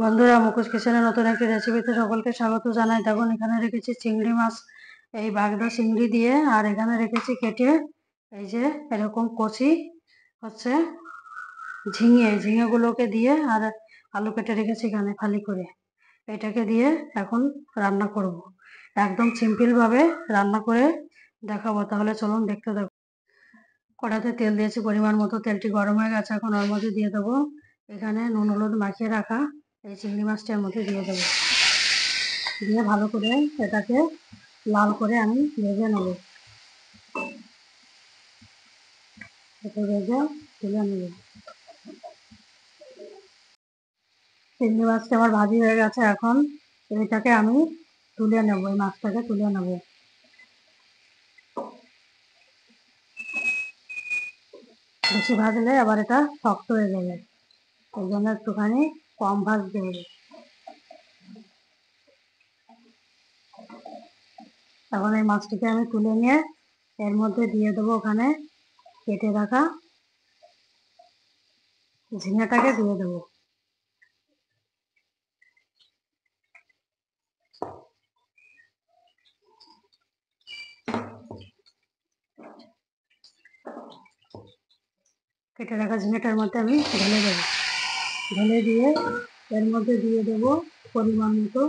বন্ধুরা মুখোশ কিচেনের নতুন একটি রেসিপিতে সকলকে স্বাগত জানাই দেখুন এখানে রেখেছি চিংড়ি মাছ এই বাগদা চিংড়ি দিয়ে আর এখানে রেখেছি কেটে এই যে এরকম কচি হচ্ছে ঝিঙে ঝিঙেগুলোকে দিয়ে আর আলু কেটে রেখেছি এখানে খালি করে এটাকে দিয়ে এখন রান্না করব। একদম সিম্পলভাবে রান্না করে দেখাবো তাহলে চলুন দেখতে দেখো কড়াতে তেল দিয়েছি পরিমাণ মতো তেলটি গরম হয়ে গেছে এখন ওর মধ্যে দিয়ে দেবো এখানে নুন হলুদ মাখিয়ে রাখা এই চিংড়ি মাছটার মধ্যে দিয়ে দেবো দিয়ে ভালো করে এটাকে লাল করে আমি ভেজে নেব ভেজে তুলে নেব চিংড়ি মাছটা আমার ভাজি হয়ে গেছে এখন এটাকে আমি তুলে নেব এই মাছটাকে তুলে নেব বেশি ভাজলে আবার এটা শক্ত হয়ে যাবে ওই জন্য একটুখানি কম ভাজতে হবে এখন এই মাছটিকে আমি তুলে নিয়ে এর মধ্যে দিয়ে দেবো ওখানে কেটে রাখা ঝিঙাটাকে দিয়ে দেবো কেটে রাখা ঝিঙেটার মধ্যে আমি ঢেলে দেবো ঢেলে দিয়ে এর মধ্যে দিয়ে দেব পরিমাণ মতো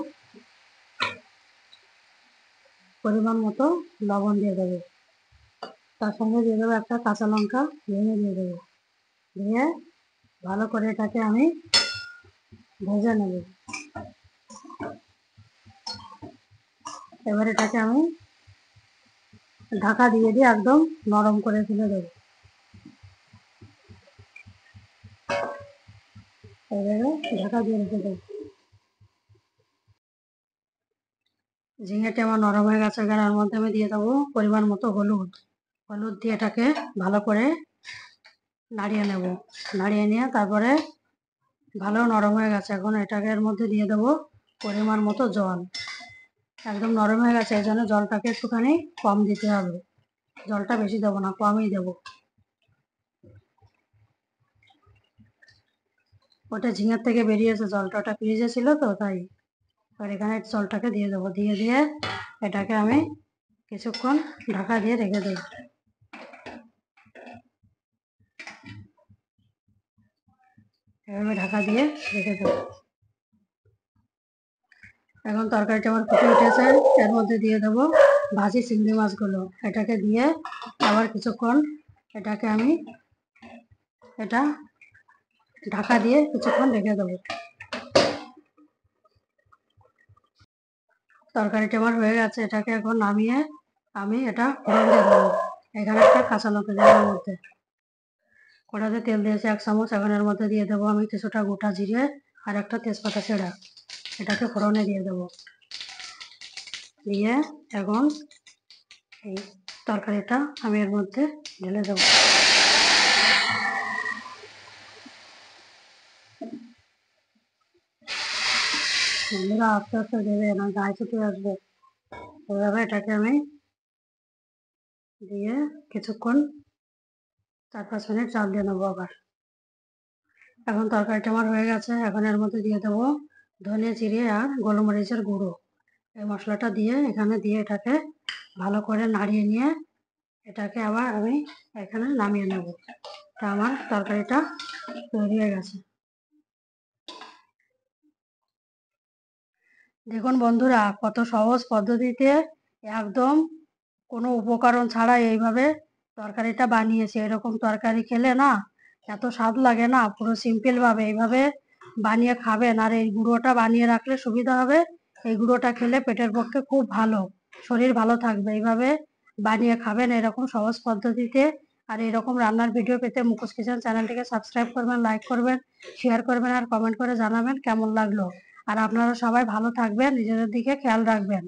পরিমাণ মতো লবণ দিয়ে দেবো তার সঙ্গে দিয়ে দেবো একটা কাঁচা লঙ্কা ভেঙে দিয়ে দেবো দিয়ে ভালো করে এটাকে আমি ভেজে নেব এবার এটাকে আমি ঢাকা দিয়ে দিয়ে একদম নরম করে তুলে দেবো এবারে ঢাকা দিয়ে রেখে দেব আমার নরম হয়ে গেছে গাড়ার মধ্যে আমি দিয়ে দেবো পরিমাণ মতো হলুদ হলুদ দিয়ে এটাকে ভালো করে নাড়িয়ে নেব নাড়িয়ে নিয়ে তারপরে ভালো নরম হয়ে গেছে এখন এটাকে এর মধ্যে দিয়ে দেবো পরিমাণ মতো জল একদম নরম হয়ে গেছে এই জন্য জলটাকে একটুখানি কম দিতে হবে জলটা বেশি দেবো না কমই দেবো ওটা ঝিঙের থেকে বেরিয়েছে জলটা ওটা ফ্রিজে ছিল তো তাই আর এখানে জলটাকে দিয়ে দেবো দিয়ে দিয়ে এটাকে আমি কিছুক্ষণ ঢাকা দিয়ে রেখে দেব এভাবে ঢাকা দিয়ে রেখে দেব এখন তরকারিটা আমার ফুটে উঠেছে এর মধ্যে দিয়ে দেব ভাজি চিংড়ি মাছগুলো এটাকে দিয়ে আবার কিছুক্ষণ এটাকে আমি এটা ঢাকা দিয়ে কিছুক্ষণ রেখে দেবো তরকারিটা আমার হয়ে গেছে এটাকে এখন নামিয়ে আমি এটা ফোড়ন দিয়ে দেবো এখানে একটা কাঁচা লঙ্কা মধ্যে কড়াতে তেল দিয়েছি এক চামচ এখন এর মধ্যে দিয়ে দেবো আমি কিছুটা গোটা জিরে আর একটা তেজপাতা ছেঁড়া এটাকে ফোড়নে দিয়ে দেবো দিয়ে এখন এই তরকারিটা আমি এর মধ্যে ঢেলে দেবো বন্ধুরা আস্তে আস্তে দেবে না গায়ে ছুটে আসবে ওইভাবে এটাকে আমি দিয়ে কিছুক্ষণ চার পাঁচ মিনিট চাল দিয়ে নেবো আবার এখন তরকারিটা আমার হয়ে গেছে এখন এর মধ্যে দিয়ে দেবো ধনে জিরে আর গোলমরিচের গুঁড়ো এই মশলাটা দিয়ে এখানে দিয়ে এটাকে ভালো করে নাড়িয়ে নিয়ে এটাকে আবার আমি এখানে নামিয়ে নেব তা আমার তরকারিটা তৈরি হয়ে গেছে দেখুন বন্ধুরা কত সহজ পদ্ধতিতে একদম কোনো উপকরণ ছাড়া এইভাবে তরকারিটা বানিয়েছে এরকম তরকারি খেলে না এত স্বাদ লাগে না পুরো সিম্পলভাবে এইভাবে বানিয়ে খাবেন আর এই গুঁড়োটা বানিয়ে রাখলে সুবিধা হবে এই গুঁড়োটা খেলে পেটের পক্ষে খুব ভালো শরীর ভালো থাকবে এইভাবে বানিয়ে খাবেন এরকম সহজ পদ্ধতিতে আর এরকম রান্নার ভিডিও পেতে মুখোশ কিচেন চ্যানেলটিকে সাবস্ক্রাইব করবেন লাইক করবেন শেয়ার করবেন আর কমেন্ট করে জানাবেন কেমন লাগলো আর আপনারা সবাই ভালো থাকবেন নিজেদের দিকে খেয়াল রাখবেন